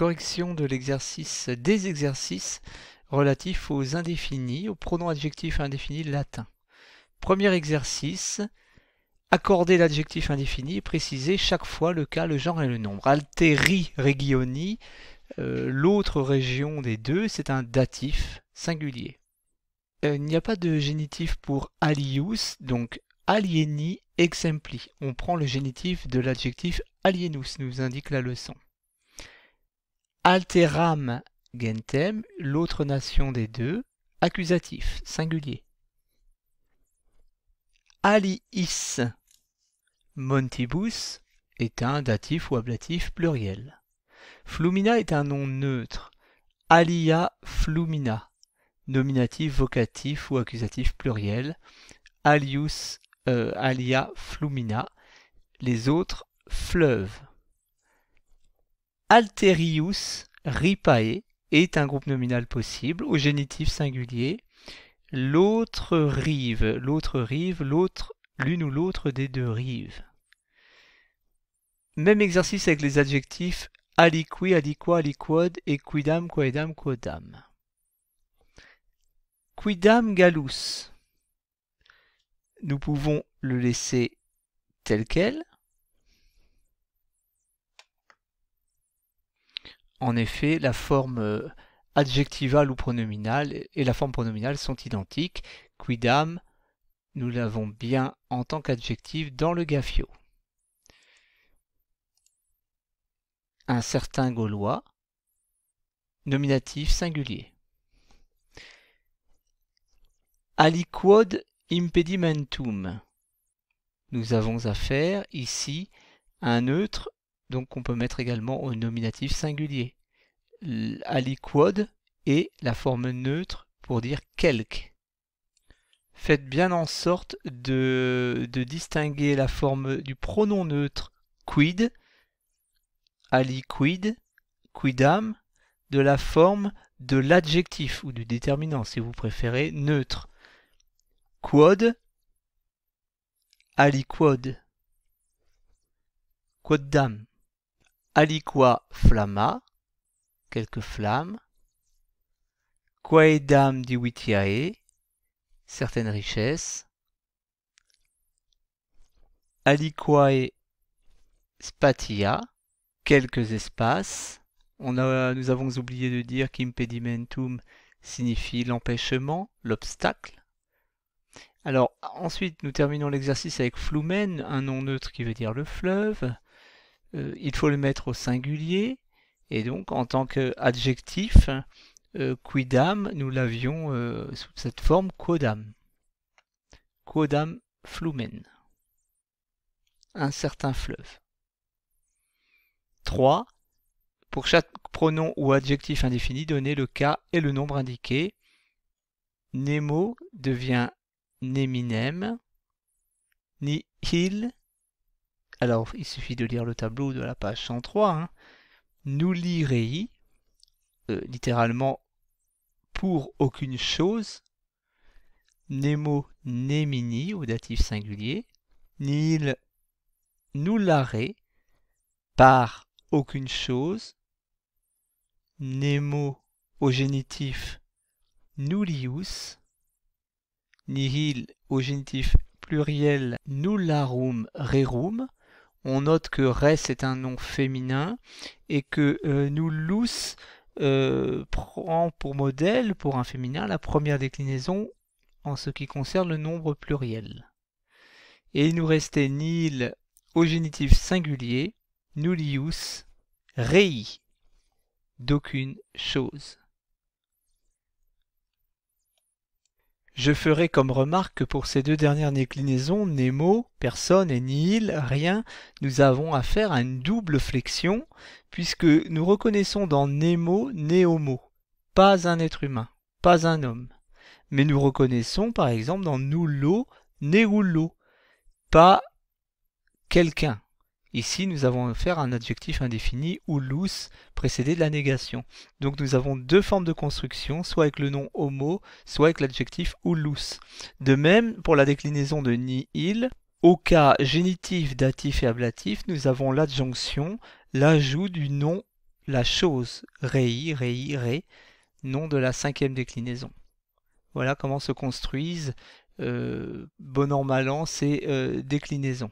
correction de l'exercice des exercices relatifs aux indéfinis, aux pronoms adjectifs indéfinis latins. Premier exercice, accorder l'adjectif indéfini et préciser chaque fois le cas, le genre et le nombre. Alteri regioni, euh, l'autre région des deux, c'est un datif singulier. Euh, il n'y a pas de génitif pour alius, donc alieni exempli. On prend le génitif de l'adjectif alienus, nous indique la leçon alteram gentem, l'autre nation des deux, accusatif, singulier. Aliis montibus est un datif ou ablatif pluriel. Flumina est un nom neutre. Alia flumina, nominatif, vocatif ou accusatif pluriel. Alius, euh, alia flumina. Les autres, fleuves. Alterius ripae est un groupe nominal possible au génitif singulier. L'autre rive, l'autre rive, l'autre, l'une ou l'autre des deux rives. Même exercice avec les adjectifs aliqui, aliqua, aliquod et quidam, quaedam, quodam. Quidam gallus. Nous pouvons le laisser tel quel En effet, la forme euh, adjectivale ou pronominale et la forme pronominale sont identiques. Quidam, nous l'avons bien en tant qu'adjectif dans le gaffio. Un certain Gaulois, nominatif singulier. Aliquod impedimentum. Nous avons affaire ici à un neutre donc on peut mettre également au nominatif singulier. Aliquod et la forme neutre pour dire quelque. Faites bien en sorte de, de distinguer la forme du pronom neutre quid, aliquid, quidam, de la forme de l'adjectif ou du déterminant si vous préférez neutre. Quod, aliquod, quoddam aliqua flamma, quelques flammes, quaedam divitiae, certaines richesses, aliquae spatia, quelques espaces, on a, nous avons oublié de dire qu'impedimentum signifie l'empêchement, l'obstacle. Alors ensuite, nous terminons l'exercice avec flumen, un nom neutre qui veut dire le fleuve. Euh, il faut le mettre au singulier, et donc en tant qu'adjectif, euh, quidam, nous l'avions euh, sous cette forme quodam. Quodam flumen. Un certain fleuve. 3. Pour chaque pronom ou adjectif indéfini, donnez le cas et le nombre indiqué. Nemo devient neminem, il alors, il suffit de lire le tableau de la page 103. Hein. Euh, littéralement pour aucune chose. Nemo nemini, au datif singulier. Nil NULARE, par aucune chose. Nemo au génitif nullius. Nihil au génitif pluriel nullarum rerum on note que res est un nom féminin et que euh, nullus euh, prend pour modèle, pour un féminin, la première déclinaison en ce qui concerne le nombre pluriel. Et il nous restait nil au génitif singulier, nullius, rei, d'aucune chose. Je ferai comme remarque que pour ces deux dernières déclinaisons, nemo, personne et n'il, rien, nous avons affaire à une double flexion, puisque nous reconnaissons dans nemo, néomo, pas un être humain, pas un homme. Mais nous reconnaissons par exemple dans nullo, néoulo, pas quelqu'un, Ici, nous avons offert un adjectif indéfini ou loose précédé de la négation. Donc nous avons deux formes de construction, soit avec le nom homo, soit avec l'adjectif ou loose. De même, pour la déclinaison de ni il, au cas génitif, datif et ablatif, nous avons l'adjonction, l'ajout du nom la chose, rei, rei, ré, nom de la cinquième déclinaison. Voilà comment se construisent, euh, bon an, mal an, ces euh, déclinaisons.